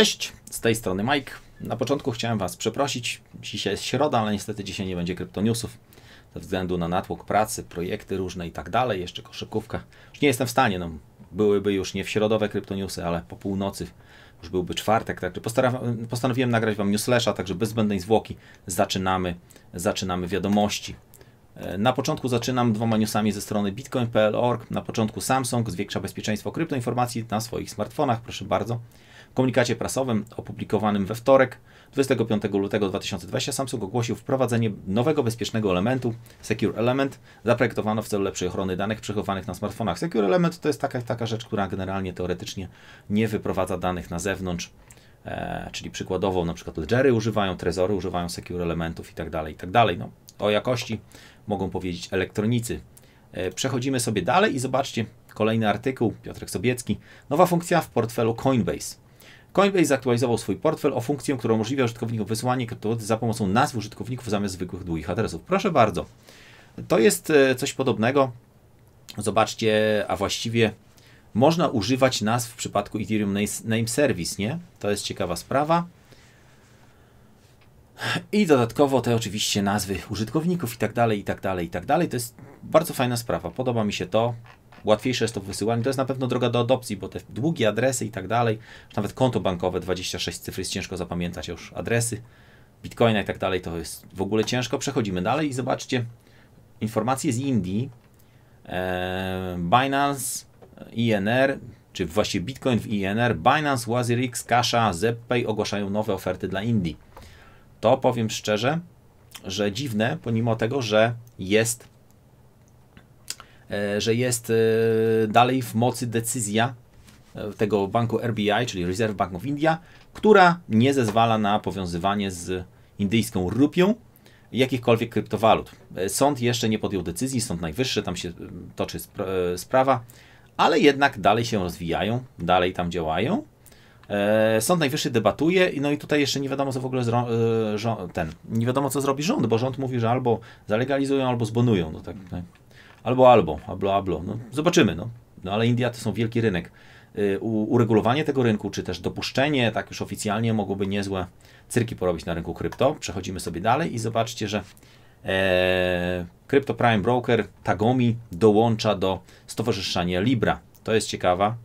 Cześć, z tej strony Mike. Na początku chciałem Was przeprosić. Dzisiaj jest środa, ale niestety dzisiaj nie będzie Kryptoniusów. Ze względu na natłok pracy, projekty różne i tak dalej, jeszcze koszykówka. Już nie jestem w stanie, no, byłyby już nie w środowe kryptoniusy, ale po północy już byłby czwartek, także postanowiłem nagrać Wam newslasha, także bez zbędnej zwłoki zaczynamy, zaczynamy wiadomości. E, na początku zaczynam dwoma newsami ze strony bitcoin.pl.org. Na początku Samsung zwiększa bezpieczeństwo kryptoinformacji na swoich smartfonach, proszę bardzo. W komunikacie prasowym opublikowanym we wtorek 25 lutego 2020 Samsung ogłosił wprowadzenie nowego bezpiecznego elementu Secure Element. Zaprojektowano w celu lepszej ochrony danych przechowywanych na smartfonach. Secure Element to jest taka, taka rzecz, która generalnie teoretycznie nie wyprowadza danych na zewnątrz. E, czyli przykładowo na przykład ledgery używają, trezory używają secure elementów i tak dalej, i tak dalej. No, o jakości mogą powiedzieć elektronicy. E, przechodzimy sobie dalej i zobaczcie kolejny artykuł, Piotrek Sobiecki. Nowa funkcja w portfelu Coinbase. Coinbase zaktualizował swój portfel o funkcję, która umożliwia użytkownikom wysyłanie kryptowalut za pomocą nazw użytkowników zamiast zwykłych długich adresów. Proszę bardzo. To jest e, coś podobnego. Zobaczcie, a właściwie można używać nazw w przypadku Ethereum Name Service, nie? To jest ciekawa sprawa. I dodatkowo te oczywiście nazwy użytkowników i tak dalej, i tak dalej, i tak dalej. To jest bardzo fajna sprawa. Podoba mi się to łatwiejsze jest to wysyłanie. To jest na pewno droga do adopcji, bo te długie adresy i tak dalej, nawet konto bankowe 26 cyfr jest ciężko zapamiętać już adresy, bitcoina i tak dalej, to jest w ogóle ciężko. Przechodzimy dalej i zobaczcie informacje z Indii. E, Binance, INR, czy właściwie Bitcoin w INR, Binance, Wazirix, Kasha, ZepPay ogłaszają nowe oferty dla Indii. To powiem szczerze, że dziwne, pomimo tego, że jest E, że jest e, dalej w mocy decyzja e, tego banku RBI, czyli Reserve Bank of India, która nie zezwala na powiązywanie z indyjską rupią jakichkolwiek kryptowalut. Sąd jeszcze nie podjął decyzji, Sąd Najwyższy, tam się toczy sprawa, ale jednak dalej się rozwijają, dalej tam działają. Sąd Najwyższy debatuje, no i tutaj jeszcze nie wiadomo, co w ogóle ten, nie wiadomo, co zrobi rząd, bo rząd mówi, że albo zalegalizują, albo zbonują. No tak, tak. Albo, albo, albo, albo. No, zobaczymy, no. no ale India to są wielki rynek. Y, u, uregulowanie tego rynku, czy też dopuszczenie, tak już oficjalnie, mogłoby niezłe cyrki porobić na rynku krypto. Przechodzimy sobie dalej i zobaczcie, że e, Crypto Prime Broker Tagomi dołącza do stowarzyszenia Libra. To jest ciekawa.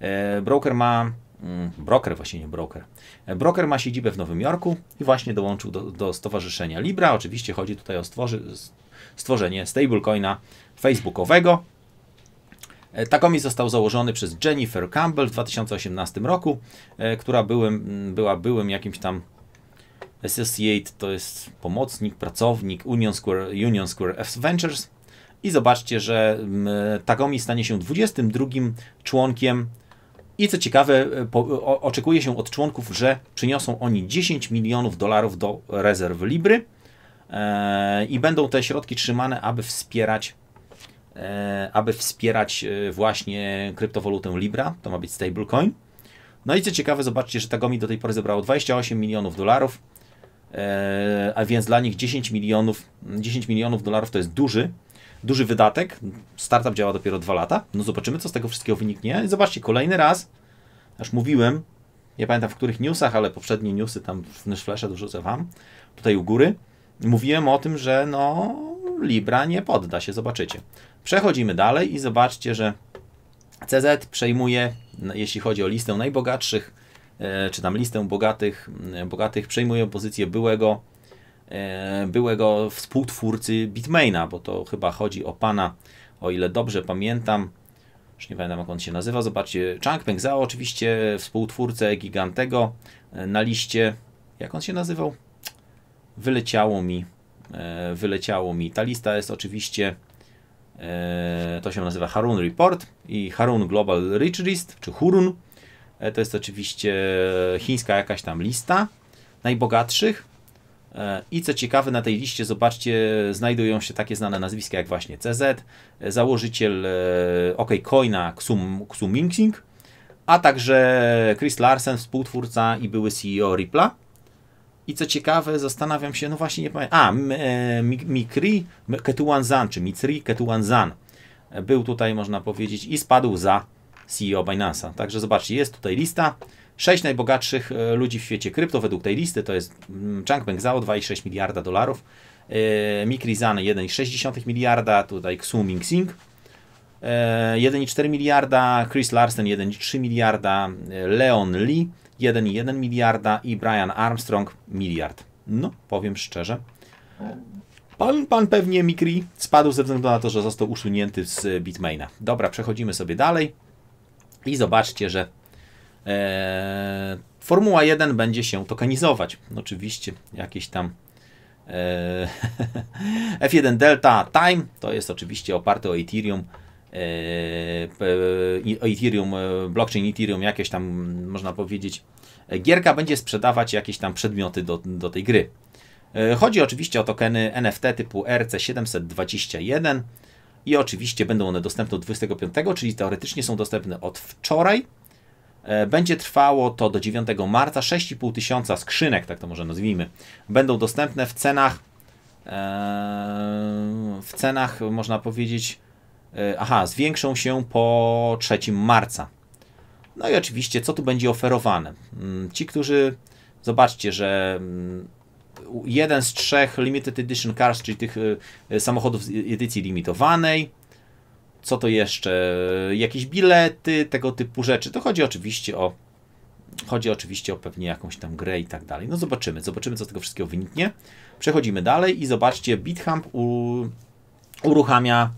E, broker ma mm, broker, właśnie nie broker. E, broker ma siedzibę w Nowym Jorku i właśnie dołączył do, do stowarzyszenia Libra. Oczywiście chodzi tutaj o stworzy, stworzenie stablecoina facebookowego. E, Takomi został założony przez Jennifer Campbell w 2018 roku, e, która byłym, była byłym jakimś tam Associate, to jest pomocnik, pracownik Union Square, Union Square Ventures. I zobaczcie, że Takomi stanie się 22 członkiem i co ciekawe, e, po, o, oczekuje się od członków, że przyniosą oni 10 milionów dolarów do rezerw Libry E, i będą te środki trzymane, aby wspierać e, aby wspierać e, właśnie kryptowolutę Libra, to ma być stablecoin. No i co ciekawe, zobaczcie, że Tagomi do tej pory zebrało 28 milionów dolarów, a więc dla nich 10 milionów, 10 milionów dolarów to jest duży, duży wydatek. Startup działa dopiero 2 lata. No zobaczymy, co z tego wszystkiego wyniknie. zobaczcie, kolejny raz, aż mówiłem, nie pamiętam w których newsach, ale poprzednie newsy tam w Flasze dorzucę Wam, tutaj u góry, mówiłem o tym, że no Libra nie podda się, zobaczycie. Przechodzimy dalej i zobaczcie, że CZ przejmuje, jeśli chodzi o listę najbogatszych, e, czy tam listę bogatych, e, bogatych przejmuje pozycję byłego, e, byłego współtwórcy Bitmaina, bo to chyba chodzi o pana, o ile dobrze pamiętam, już nie pamiętam jak on się nazywa, zobaczcie, Peng Zhao oczywiście, współtwórcę Gigantego na liście, jak on się nazywał? wyleciało mi, e, wyleciało mi. Ta lista jest oczywiście, e, to się nazywa Harun Report i Harun Global Rich List, czy Hurun. E, to jest oczywiście chińska jakaś tam lista najbogatszych. I co ciekawe, na tej liście, zobaczcie, znajdują się takie znane nazwiska jak właśnie CZ, założyciel OKCoina Ksum, Ksum Minxing, a także Chris Larsen, współtwórca i były CEO Ripple'a. I co ciekawe, zastanawiam się, no właśnie nie pamiętam. A, e, Mikri Ketuanzan, czy Mitri Ketuanzan był tutaj, można powiedzieć, i spadł za CEO Binance'a. Także zobaczcie, jest tutaj lista. Sześć najbogatszych e, ludzi w świecie krypto według tej listy to jest mm, Changpeng Zhao 2,6 miliarda dolarów, e, Mikri Zan 1,6 miliarda, tutaj Xu Ming-Sing 1,4 miliarda, Chris Larsen 1,3 miliarda, Leon Lee 1,1 miliarda i Brian Armstrong miliard. No, powiem szczerze. Pan, pan pewnie Mikri spadł ze względu na to, że został usunięty z Bitmaina. Dobra, przechodzimy sobie dalej i zobaczcie, że e, Formuła 1 będzie się tokenizować. Oczywiście jakieś tam e, F1 Delta Time to jest oczywiście oparte o Ethereum E, Ethereum, e, blockchain Ethereum, jakieś tam, można powiedzieć, e, gierka będzie sprzedawać jakieś tam przedmioty do, do tej gry. Chodzi oczywiście o tokeny NFT typu RC721 i oczywiście będą one dostępne od 25, czyli teoretycznie są dostępne od wczoraj. Będzie trwało to do 9 marca. 6,5 tysiąca skrzynek, tak to może nazwijmy, będą dostępne w cenach, w cenach można powiedzieć, E, aha, zwiększą się po 3 marca. No i oczywiście, co tu będzie oferowane? Mm, ci, którzy, zobaczcie, że mm, jeden z trzech limited edition cars, czyli tych e, e, samochodów z edycji limitowanej, co to jeszcze? Jakieś bilety, tego typu rzeczy. To chodzi oczywiście o Chodzi oczywiście o pewnie jakąś tam grę i tak dalej. No zobaczymy, zobaczymy co z tego wszystkiego wyniknie. Przechodzimy dalej i zobaczcie, BitHump u, uruchamia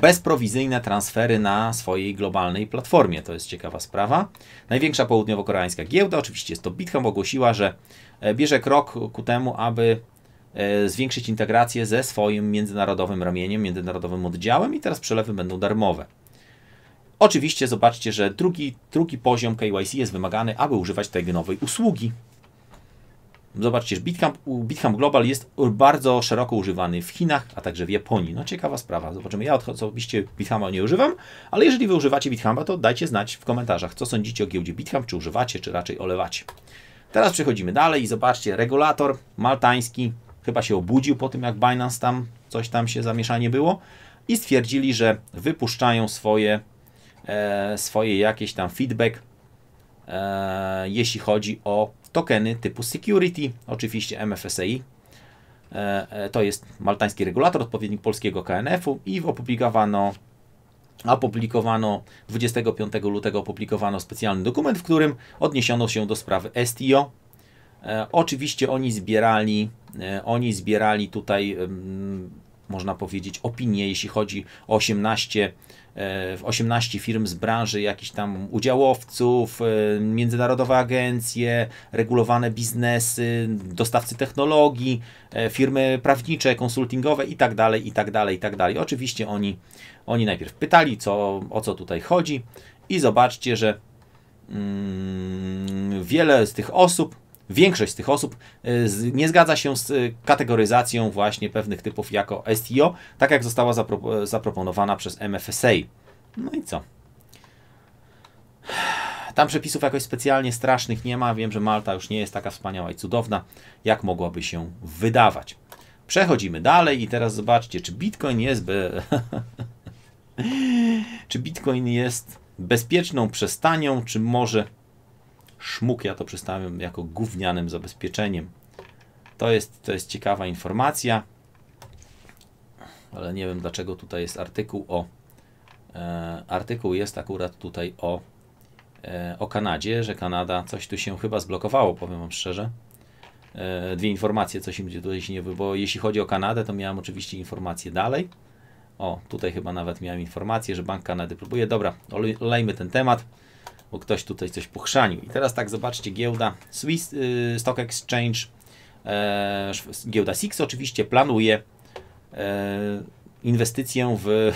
bezprowizyjne transfery na swojej globalnej platformie. To jest ciekawa sprawa. Największa południowo-koreańska giełda, oczywiście jest to Bitcoin, ogłosiła, że e, bierze krok ku temu, aby e, zwiększyć integrację ze swoim międzynarodowym ramieniem, międzynarodowym oddziałem i teraz przelewy będą darmowe. Oczywiście zobaczcie, że drugi, drugi poziom KYC jest wymagany, aby używać tej nowej usługi, Zobaczcie, Bitcamp, Bitcamp Global jest bardzo szeroko używany w Chinach, a także w Japonii. No ciekawa sprawa, zobaczymy. Ja osobiście Bitcampa nie używam, ale jeżeli Wy używacie Bitcampa, to dajcie znać w komentarzach, co sądzicie o giełdzie Bitcamp, czy używacie, czy raczej olewacie. Teraz przechodzimy dalej i zobaczcie, regulator maltański chyba się obudził po tym, jak Binance tam coś tam się zamieszanie było i stwierdzili, że wypuszczają swoje, e, swoje jakieś tam feedback E, jeśli chodzi o tokeny typu security, oczywiście MFSI. E, e, to jest maltański regulator, odpowiednik polskiego KNF-u i opublikowano opublikowano 25 lutego opublikowano specjalny dokument, w którym odniesiono się do sprawy STO. oczywiście oni zbierali, oni zbierali tutaj, można powiedzieć, opinie, jeśli chodzi o 18 E, w 18 firm z branży jakichś tam udziałowców, e, międzynarodowe agencje, regulowane biznesy, dostawcy technologii, e, firmy prawnicze, konsultingowe i tak dalej, i tak dalej, i tak dalej. Oczywiście oni, oni najpierw pytali, co, o co tutaj chodzi i zobaczcie, że mm, wiele z tych osób większość z tych osób y, nie zgadza się z y, kategoryzacją właśnie pewnych typów jako STO, e tak jak została zaproponowana przez MFSA. No i co? Tam przepisów jakoś specjalnie strasznych nie ma. Wiem, że Malta już nie jest taka wspaniała i cudowna, jak mogłaby się wydawać. Przechodzimy dalej i teraz zobaczcie, czy Bitcoin jest. Be... czy Bitcoin jest bezpieczną przestanią, czy może szmuk, ja to przedstawiam jako gównianym zabezpieczeniem. To jest, to jest ciekawa informacja, ale nie wiem dlaczego tutaj jest artykuł o. E, artykuł jest akurat tutaj o, e, o Kanadzie, że Kanada coś tu się chyba zblokowało, powiem Wam szczerze. E, dwie informacje, coś mi tutaj się nie bo jeśli chodzi o Kanadę, to miałem oczywiście informacje dalej. O, tutaj chyba nawet miałem informację, że Bank Kanady próbuje. Dobra, olejmy ten temat bo ktoś tutaj coś pochrzanił. I teraz tak, zobaczcie, giełda Swiss y, Stock Exchange, e, giełda SIX oczywiście planuje e, inwestycję w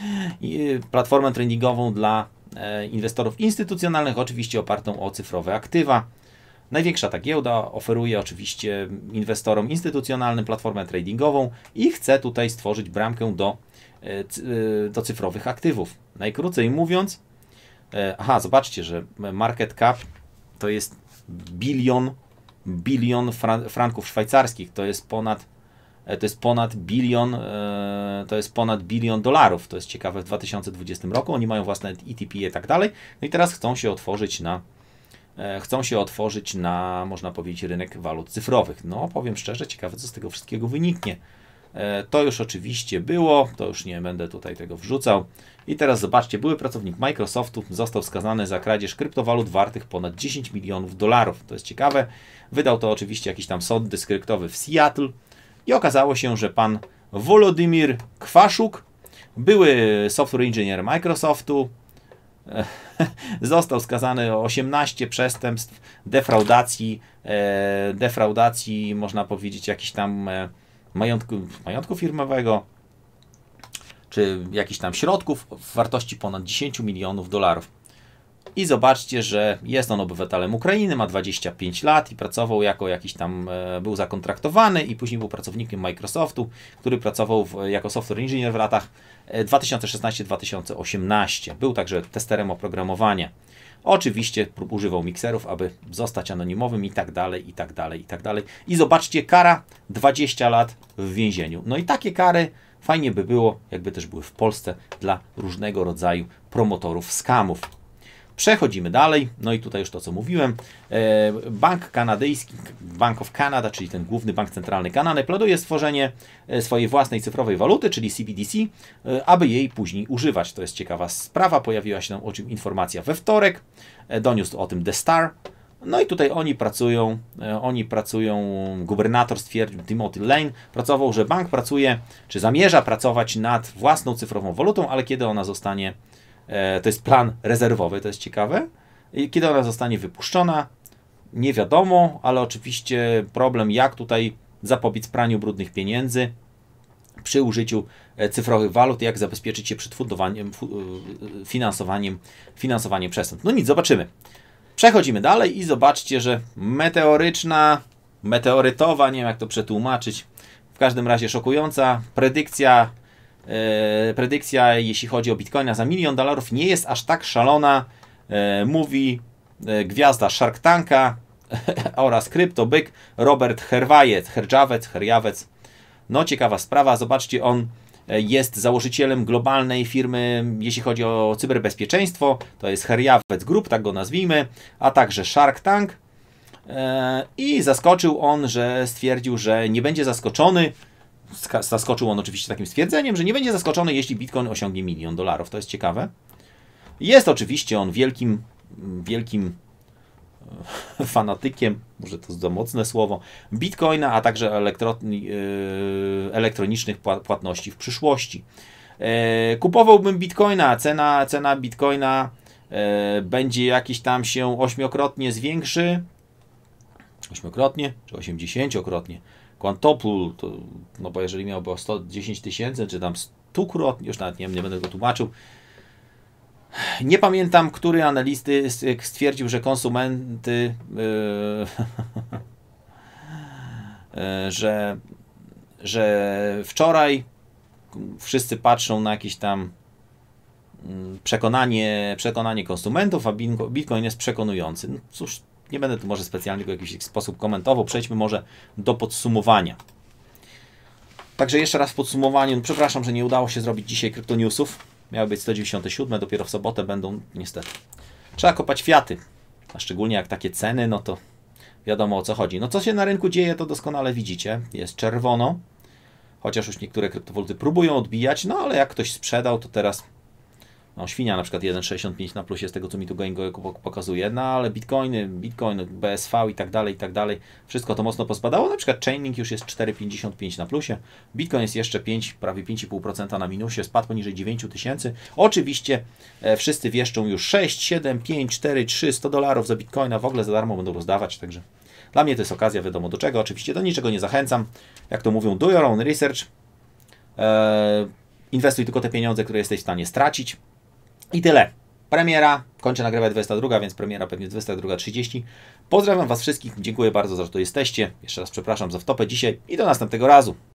platformę tradingową dla e, inwestorów instytucjonalnych, oczywiście opartą o cyfrowe aktywa. Największa ta giełda oferuje oczywiście inwestorom instytucjonalnym platformę tradingową i chce tutaj stworzyć bramkę do, do cyfrowych aktywów. Najkrócej mówiąc, E, aha, zobaczcie, że market cap to jest bilion, bilion fran franków szwajcarskich, to jest ponad e, to jest ponad bilion, e, to jest ponad bilion dolarów. To jest ciekawe w 2020 roku. Oni mają własne ETP i tak dalej. No i teraz chcą się otworzyć na chcą się otworzyć na, można powiedzieć, rynek walut cyfrowych. No, powiem szczerze, ciekawe, co z tego wszystkiego wyniknie. E, to już oczywiście było, to już nie będę tutaj tego wrzucał. I teraz zobaczcie, były pracownik Microsoftu został skazany za kradzież kryptowalut wartych ponad 10 milionów dolarów. To jest ciekawe. Wydał to oczywiście jakiś tam sąd dyskryptowy w Seattle i okazało się, że pan Wolodymir Kwaszuk, były software engineer Microsoftu, został skazany o 18 przestępstw defraudacji, e, defraudacji można powiedzieć jakichś tam e, majątku, majątku firmowego, czy jakichś tam środków w wartości ponad 10 milionów dolarów. I zobaczcie, że jest on obywatelem Ukrainy, ma 25 lat i pracował jako jakiś tam, e, był zakontraktowany i później był pracownikiem Microsoftu, który pracował w, jako software engineer w latach 2016-2018. E, był także testerem oprogramowania. Oczywiście używał mikserów, aby zostać anonimowym i tak dalej, i tak dalej, i tak dalej. I zobaczcie, kara 20 lat w więzieniu. No i takie kary fajnie by było, jakby też były w Polsce dla różnego rodzaju promotorów skamów. Przechodzimy dalej, no i tutaj już to, co mówiłem. E, bank kanadyjski, Bank of Canada, czyli ten główny bank centralny Kanady, planuje stworzenie e, swojej własnej cyfrowej waluty, czyli CBDC, e, aby jej później używać. To jest ciekawa sprawa, pojawiła się nam o czym informacja we wtorek, doniósł o tym The Star, no i tutaj oni pracują, oni pracują, gubernator stwierdził, Timothy Lane pracował, że bank pracuje, czy zamierza pracować nad własną cyfrową walutą, ale kiedy ona zostanie E, to jest plan rezerwowy, to jest ciekawe. I kiedy ona zostanie wypuszczona, nie wiadomo, ale oczywiście problem, jak tutaj zapobiec praniu brudnych pieniędzy przy użyciu e, cyfrowych walut, jak zabezpieczyć się przed e, finansowaniem, finansowaniem przestępstw. No nic, zobaczymy. Przechodzimy dalej i zobaczcie, że meteoryczna, meteorytowa, nie wiem jak to przetłumaczyć, w każdym razie szokująca predykcja E, predykcja, jeśli chodzi o bitcoina za milion dolarów, nie jest aż tak szalona, e, mówi e, gwiazda Shark Tanka oraz kryptobyk Robert Herwajet Herjavec, Herjavec. No ciekawa sprawa, zobaczcie, on jest założycielem globalnej firmy, jeśli chodzi o cyberbezpieczeństwo, to jest Herjawec Group, tak go nazwijmy, a także Shark Tank. I zaskoczył on, że stwierdził, że nie będzie zaskoczony, zaskoczył on oczywiście takim stwierdzeniem, że nie będzie zaskoczony, jeśli Bitcoin osiągnie milion dolarów. To jest ciekawe. Jest oczywiście on wielkim, wielkim e, fanatykiem, może to za mocne słowo, bitcoina, a także elektro, e, elektronicznych płatności w przyszłości. E, kupowałbym bitcoina, cena, cena bitcoina będzie jakiś tam się ośmiokrotnie zwiększy, ośmiokrotnie czy 80-krotnie. Quantopool, to, no bo jeżeli miałby 110 tysięcy, czy tam stukrotnie, krotnie już nawet nie, nie będę go tłumaczył. Nie pamiętam, który analisty stwierdził, że konsumenty, yy, że, że wczoraj wszyscy patrzą na jakieś tam mm, przekonanie, przekonanie konsumentów, a Bitcoin jest przekonujący. No cóż, nie będę tu może specjalnie go w jakiś sposób komentował. Przejdźmy może do podsumowania. Także jeszcze raz w podsumowaniu. No, przepraszam, że nie udało się zrobić dzisiaj kryptoniusów. Miały być 197, dopiero w sobotę będą, niestety. Trzeba kopać fiaty. A szczególnie jak takie ceny, no to wiadomo o co chodzi. No co się na rynku dzieje, to doskonale widzicie. Jest czerwono, chociaż już niektóre kryptowaluty próbują odbijać, no ale jak ktoś sprzedał, to teraz no, świnia na przykład 1,65 na plusie z tego co mi tu Goingo pokazuje, no ale bitcoiny, bitcoin, BSV i tak dalej, i tak dalej, wszystko to mocno pospadało, na przykład Chainlink już jest 4,55 na plusie, bitcoin jest jeszcze 5, prawie 5,5% na minusie, spadł poniżej 9 tysięcy, oczywiście e, wszyscy wieszczą już 6, 7, 5, 4, 3, 100 dolarów za bitcoina, w ogóle za darmo będą rozdawać, także dla mnie to jest okazja, wiadomo do czego, oczywiście do niczego nie zachęcam, jak to mówią, do your own research, e, Inwestuj tylko te pieniądze, które jesteś w stanie stracić. I tyle. Premiera. Kończę nagrywać 22, więc premiera pewnie 22.30. Pozdrawiam Was wszystkich. Dziękuję bardzo, za to, że tu jesteście. Jeszcze raz przepraszam za wtopę dzisiaj i do następnego razu.